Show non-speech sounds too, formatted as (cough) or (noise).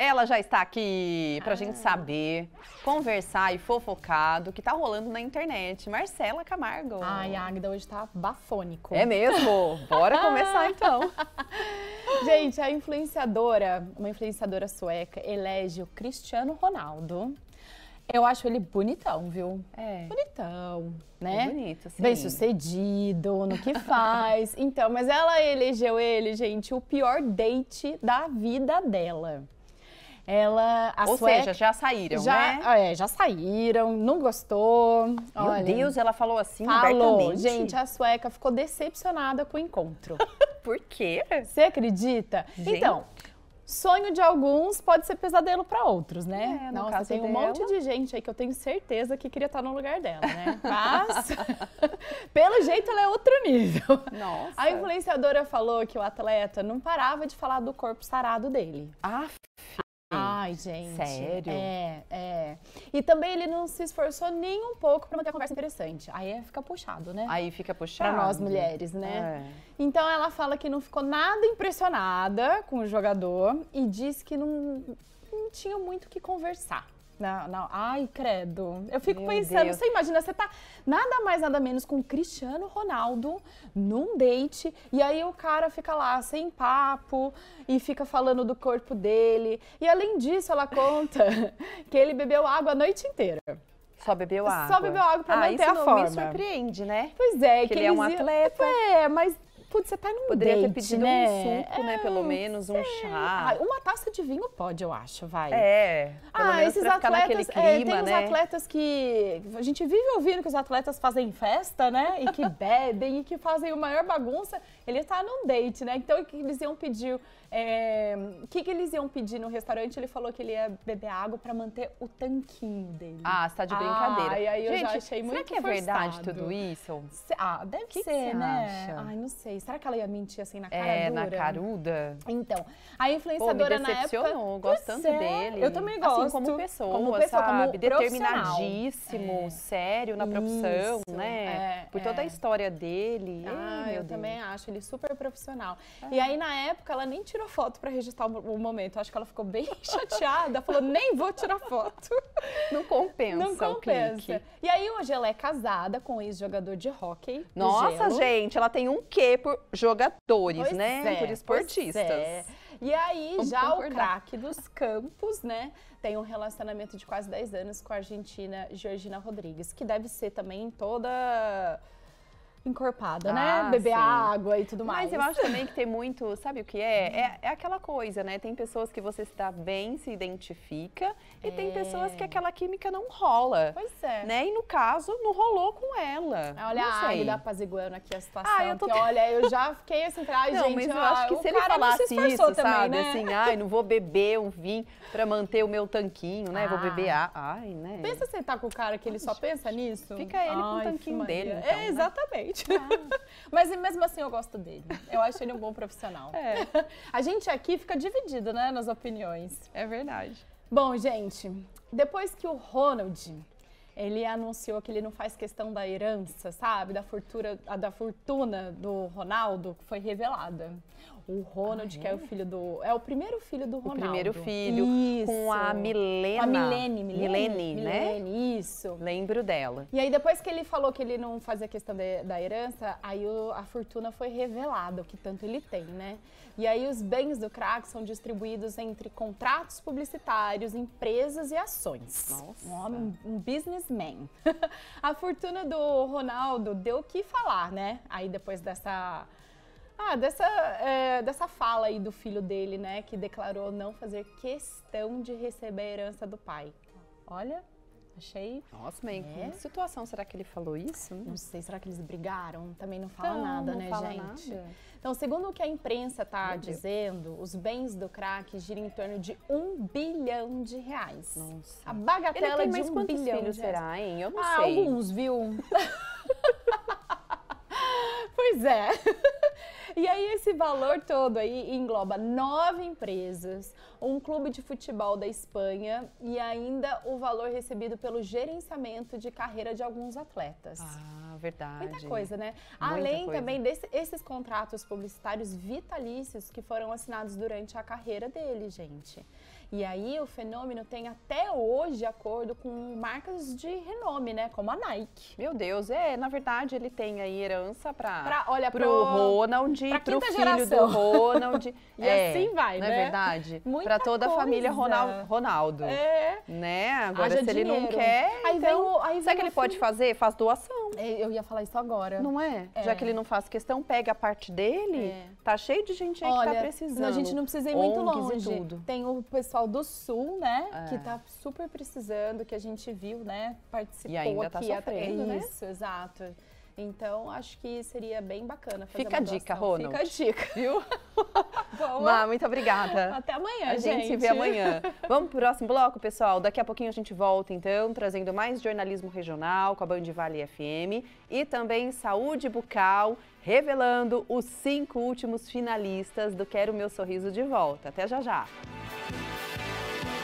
Ela já está aqui para a gente ah. saber, conversar e fofocar do que tá rolando na internet. Marcela Camargo. Ai, Agda, hoje tá bafônico. É mesmo? Bora (laughs) começar então. (laughs) gente, a influenciadora, uma influenciadora sueca, elege o Cristiano Ronaldo. Eu acho ele bonitão, viu? É. Bonitão, é né? É bonito, sim. Bem sucedido no que (laughs) faz. então, mas ela elegeu ele, gente, o pior date da vida dela. Ela, a Ou sueca, seja, já saíram, já, né? É, já saíram, não gostou. Meu olha, Deus, ela falou assim falou, Gente, a sueca ficou decepcionada com o encontro. (laughs) Por quê? Você acredita? Gente. Então, sonho de alguns pode ser pesadelo para outros, né? É, no Nossa, tem um monte de gente aí que eu tenho certeza que queria estar no lugar dela, né? Mas, (laughs) pelo jeito, ela é outro nível. Nossa. A influenciadora falou que o atleta não parava de falar do corpo sarado dele. Ah, Ai, gente. Sério? É, é. E também ele não se esforçou nem um pouco para manter a conversa interessante. Aí é fica puxado, né? Aí fica puxado. Pra nós mulheres, né? É. Então ela fala que não ficou nada impressionada com o jogador e diz que não, não tinha muito o que conversar. Não, não. Ai, credo. Eu fico Meu pensando, Deus. você imagina, você tá nada mais, nada menos com o Cristiano Ronaldo num date e aí o cara fica lá sem papo e fica falando do corpo dele. E além disso, ela conta (laughs) que ele bebeu água a noite inteira. Só bebeu água. Só bebeu água para ah, manter a forma. Isso me surpreende, né? Pois é, que, que ele é um atleta. É, mas Putz, você tá num Poderia date, ter pedido né? um suco, é, né? Pelo é, menos, um chá. Ah, uma taça de vinho pode, eu acho, vai. É. Pelo ah, menos esses atletas. É, clima, é, tem né? atletas que. A gente vive ouvindo que os atletas fazem festa, né? E que (laughs) bebem e que fazem o maior bagunça. Ele tá num date, né? Então, o que eles iam pedir? É, o que, que, eles iam pedir no restaurante? Ele falou que ele ia beber água para manter o tanquinho dele. Ah, você tá de brincadeira. Ah, e aí Gente, eu já achei muito Será que é forçado. verdade tudo isso? Ah, deve que ser, que né? Acha? Ai, não sei falei, será que ela ia mentir assim na cara é, dura? na caruda. Então, a influenciadora Pô, me decepcionou, época, gosto tanto é, dele. Eu também assim, gosto. Assim, como pessoa, como pessoa sabe? Como determinadíssimo, é. sério na profissão, Isso, né? É, Por é. toda a história dele. Ah, Ei, eu Deus. também acho ele super profissional. Ah. E aí, na época, ela nem tirou foto para registrar o momento. Acho que ela ficou bem (laughs) chateada, falou, nem vou tirar foto. Não compensa Não compensa. E aí, hoje ela é casada com um ex-jogador de hóquei. Nossa, gente, ela tem um quê por por jogadores, pois né? É, por esportistas. É. E aí, Vamos já concordar. o craque dos campos, né? Tem um relacionamento de quase 10 anos com a argentina Georgina Rodrigues, que deve ser também toda encorpada, né? ah, né? Beber sim. água e tudo mais. Mas eu acho também (laughs) que tem muito, sabe o que é? é? é? aquela coisa, né? Tem pessoas que você está bem, se identifica, e é. tem pessoas que aquela química não rola. Pois é. Né? E no caso, não rolou com ela. Ah, olha não a Águida apaziguando aqui a situação. Ah, eu tô... que, olha, eu já fiquei assim, ai, não, gente, mas eu ah, acho que se ele falasse se isso, também, sabe? Né? Assim, ai, não vou beber um vinho pra manter o meu tanquinho, né? Ah. Vou beber ah. a... Ai, né? Pensa você tá com o cara que ele só pensa nisso? Fica ele ai, com o tanquinho dele. Então, é, exatamente. Né? gente. (laughs) Ah, mas mesmo assim eu gosto dele. Eu acho ele um bom profissional. É. (laughs) A gente aqui fica dividido, né, nas opiniões. É verdade. Bom, gente, depois que o Ronald ele anunciou que ele não faz questão da herança, sabe? Da fortuna, da fortuna do Ronaldo, que foi revelada. O Ronald, ah, é? que é o filho do. É o primeiro filho do Ronaldo. O primeiro filho. Isso. Com a Milena. A Milene, Milene. Milene, né? Milene, isso. Lembro dela. E aí, depois que ele falou que ele não fazia questão de, da herança, aí o, a fortuna foi revelada, o que tanto ele tem, né? E aí, os bens do craque são distribuídos entre contratos publicitários, empresas e ações. Nossa. Um, homem, um business (laughs) a fortuna do Ronaldo deu o que falar, né? Aí depois dessa. Ah, dessa, é, dessa fala aí do filho dele, né? Que declarou não fazer questão de receber a herança do pai. Olha, Achei. Nossa, mas é. Né? que situação será que ele falou isso? Não sei, será que eles brigaram? Também não fala então, nada, não né, fala gente? Nada. Então, segundo o que a imprensa está dizendo, Deus. os bens do crack giram em torno de um bilhão de reais. Nossa. A bagatela de um bilhão. Filhos de será, hein? Eu não ah, sei. Alguns, viu? (laughs) pois é. E aí esse valor todo aí engloba nove empresas, um clube de futebol da Espanha e ainda o valor recebido pelo gerenciamento de carreira de alguns atletas. Ah verdade. Muita coisa, né? Muita Além coisa. também desses contratos publicitários vitalícios que foram assinados durante a carreira dele, gente. E aí o fenômeno tem até hoje acordo com marcas de renome, né? Como a Nike. Meu Deus, é, na verdade ele tem aí herança para pra, olha, pro, pro Ronald, pra pro filho geração. do Ronald. (laughs) e é, assim vai, não é né? é verdade? (laughs) Para toda coisa. a família Ronal, Ronaldo. É. Né? Agora Haja se dinheiro. ele não quer, aí então, vem o, aí vem sabe o que ele filho... pode fazer? Faz doação. É, eu eu ia falar isso agora. Não é? é. Já que ele não faz questão, pega a parte dele. É. Tá cheio de gente aí Olha, que tá precisando. A gente não precisa ir muito ONGs longe. Tem o pessoal do Sul, né? É. Que tá super precisando, que a gente viu, né? Participou e ainda tá aqui. Tá sofrendo, né? Isso, exato. Então, acho que seria bem bacana fazer Fica a dica, Ronald. Fica a dica. (laughs) Viu? (laughs) Boa. Má, muito obrigada. Até amanhã, gente. A gente se vê amanhã. Vamos pro próximo bloco, pessoal. Daqui a pouquinho a gente volta, então, trazendo mais jornalismo regional com a Band Vale FM e também saúde bucal, revelando os cinco últimos finalistas do Quero Meu Sorriso de Volta. Até já já.